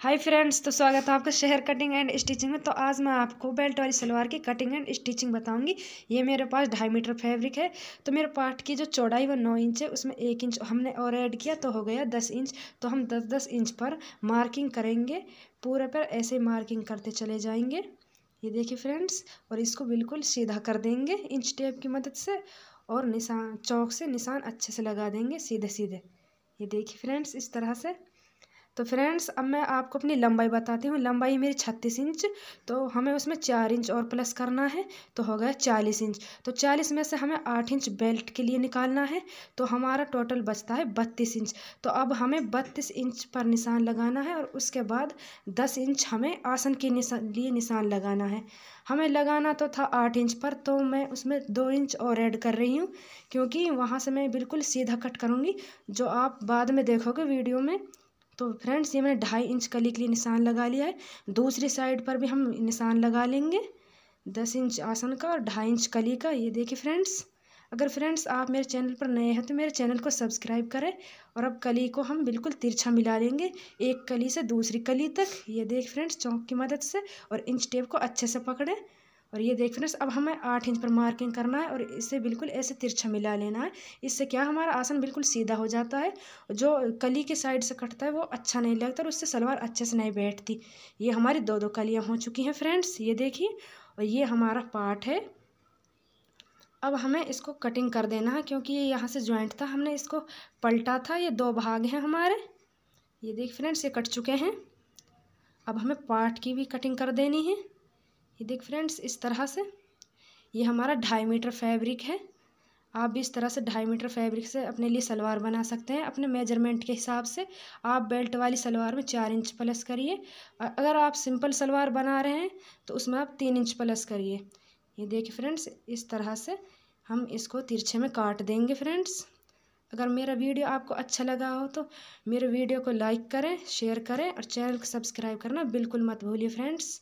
hi friends तो स्वागत है आपका शहर कटिंग एंड स्टिचिंग में तो आज मैं आपको बेल्ट वाली सलवार की कटिंग एंड स्टिचिंग बताऊंगी ये मेरे पास ढाई मीटर फैब्रिक है तो मेरे पार्ट की जो चौड़ाई वो नौ इंच है उसमें एक इंच हमने और ऐड किया तो हो गया दस इंच तो हम दस दस इंच पर मार्किंग करेंगे पूरे पर ऐसे मार्किंग करते चले जाएँगे ये देखिए फ्रेंड्स और इसको बिल्कुल सीधा कर देंगे इंच टेप की मदद से और निशान चौक से निशान अच्छे से लगा देंगे सीधे सीधे ये देखिए फ्रेंड्स इस तरह से तो फ्रेंड्स अब मैं आपको अपनी लंबाई बताती हूँ लंबाई मेरी छत्तीस इंच तो हमें उसमें चार इंच और प्लस करना है तो हो गया चालीस इंच तो चालीस में से हमें आठ इंच बेल्ट के लिए निकालना है तो हमारा टोटल बचता है बत्तीस इंच तो अब हमें बत्तीस इंच पर निशान लगाना है और उसके बाद दस इंच हमें आसन के लिए निशान लगाना है हमें लगाना तो था आठ इंच पर तो मैं उसमें दो इंच और ऐड कर रही हूँ क्योंकि वहाँ से मैं बिल्कुल सीधा कट करूँगी जो आप बाद में देखोगे वीडियो में तो फ्रेंड्स ये मैंने ढाई इंच कली के लिए निशान लगा लिया है दूसरी साइड पर भी हम निशान लगा लेंगे दस इंच आसन का और ढाई इंच कली का ये देखिए फ्रेंड्स अगर फ्रेंड्स आप मेरे चैनल पर नए हैं तो मेरे चैनल को सब्सक्राइब करें और अब कली को हम बिल्कुल तिरछा मिला लेंगे एक कली से दूसरी कली तक ये देख फ्रेंड्स चौक की मदद से और इंच टेप को अच्छे से पकड़ें और ये देख फ्रेंड्स अब हमें आठ इंच पर मार्किंग करना है और इसे बिल्कुल ऐसे तिरछा मिला लेना है इससे क्या हमारा आसन बिल्कुल सीधा हो जाता है जो कली के साइड से कटता है वो अच्छा नहीं लगता और उससे सलवार अच्छे से नहीं बैठती ये हमारी दो दो कलियाँ हो चुकी हैं फ्रेंड्स ये देखिए और ये हमारा पार्ट है अब हमें इसको कटिंग कर देना है क्योंकि ये यहाँ से ज्वाइंट था हमने इसको पलटा था ये दो भाग हैं हमारे ये देख फ्रेंड्स ये कट चुके हैं अब हमें पार्ट की भी कटिंग कर देनी है ये देख फ्रेंड्स इस तरह से ये हमारा ढाई मीटर फैब्रिक है आप भी इस तरह से ढाई मीटर फैब्रिक से अपने लिए सलवार बना सकते हैं अपने मेजरमेंट के हिसाब से आप बेल्ट वाली सलवार में चार इंच प्लस करिए और अगर आप सिंपल सलवार बना रहे हैं तो उसमें आप तीन इंच प्लस करिए ये देखिए फ्रेंड्स इस तरह से हम इसको तिरछे में काट देंगे फ्रेंड्स अगर मेरा वीडियो आपको अच्छा लगा हो तो मेरे वीडियो को लाइक करें शेयर करें और चैनल को सब्सक्राइब करना बिल्कुल मत भूलिए फ्रेंड्स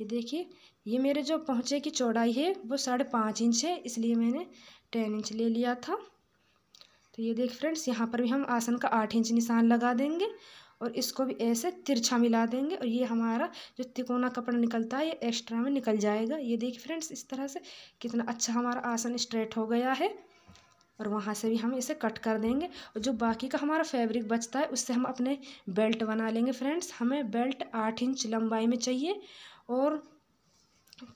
ये देखिए ये मेरे जो पहुँचे की चौड़ाई है वो साढ़े पाँच इंच है इसलिए मैंने टेन इंच ले लिया था तो ये देख फ्रेंड्स यहाँ पर भी हम आसन का आठ इंच निशान लगा देंगे और इसको भी ऐसे तिरछा मिला देंगे और ये हमारा जो तिकोना कपड़ा निकलता है ये एक्स्ट्रा में निकल जाएगा ये देखिए फ्रेंड्स इस तरह से कितना अच्छा हमारा आसन स्ट्रेट हो गया है और वहाँ से भी हम इसे कट कर देंगे और जो बाकी का हमारा फैब्रिक बचता है उससे हम अपने बेल्ट बना लेंगे फ्रेंड्स हमें बेल्ट आठ इंच लंबाई में चाहिए और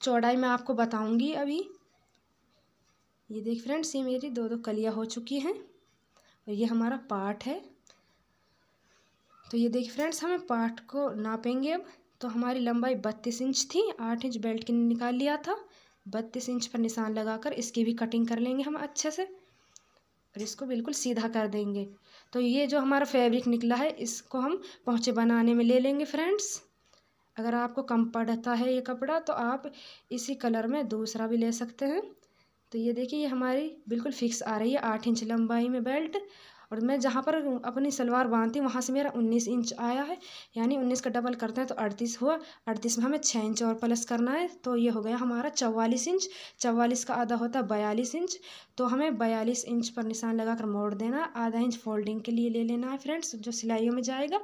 चौड़ाई मैं आपको बताऊंगी अभी ये देख फ्रेंड्स ये मेरी दो दो कलियां हो चुकी हैं और ये हमारा पार्ट है तो ये देख फ्रेंड्स हमें पार्ट को नापेंगे अब तो हमारी लंबाई बत्तीस इंच थी आठ इंच बेल्ट के निकाल लिया था बत्तीस इंच पर निशान लगाकर इसकी भी कटिंग कर लेंगे हम अच्छे से और इसको बिल्कुल सीधा कर देंगे तो ये जो हमारा फैब्रिक निकला है इसको हम पहुँचे बनाने में ले लेंगे फ्रेंड्स अगर आपको कम पड़ता है ये कपड़ा तो आप इसी कलर में दूसरा भी ले सकते हैं तो ये देखिए ये हमारी बिल्कुल फिक्स आ रही है आठ इंच लंबाई में बेल्ट और मैं जहाँ पर अपनी सलवार बांधती हूँ वहाँ से मेरा उन्नीस इंच आया है यानी उन्नीस का डबल करते हैं तो अड़तीस हुआ अड़तीस में हमें छः इंच और प्लस करना है तो ये हो गया हमारा चवालीस इंच चवालीस का आधा होता है बयालीस इंच तो हमें बयालीस इंच पर निशान लगाकर मोड़ देना आधा इंच फोल्डिंग के लिए ले लेना है फ्रेंड्स जो सिलाइयों में जाएगा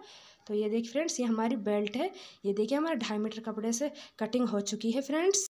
तो ये देखिए फ्रेंड्स ये हमारी बेल्ट है ये देखिए हमारे ढाई मीटर कपड़े से कटिंग हो चुकी है फ्रेंड्स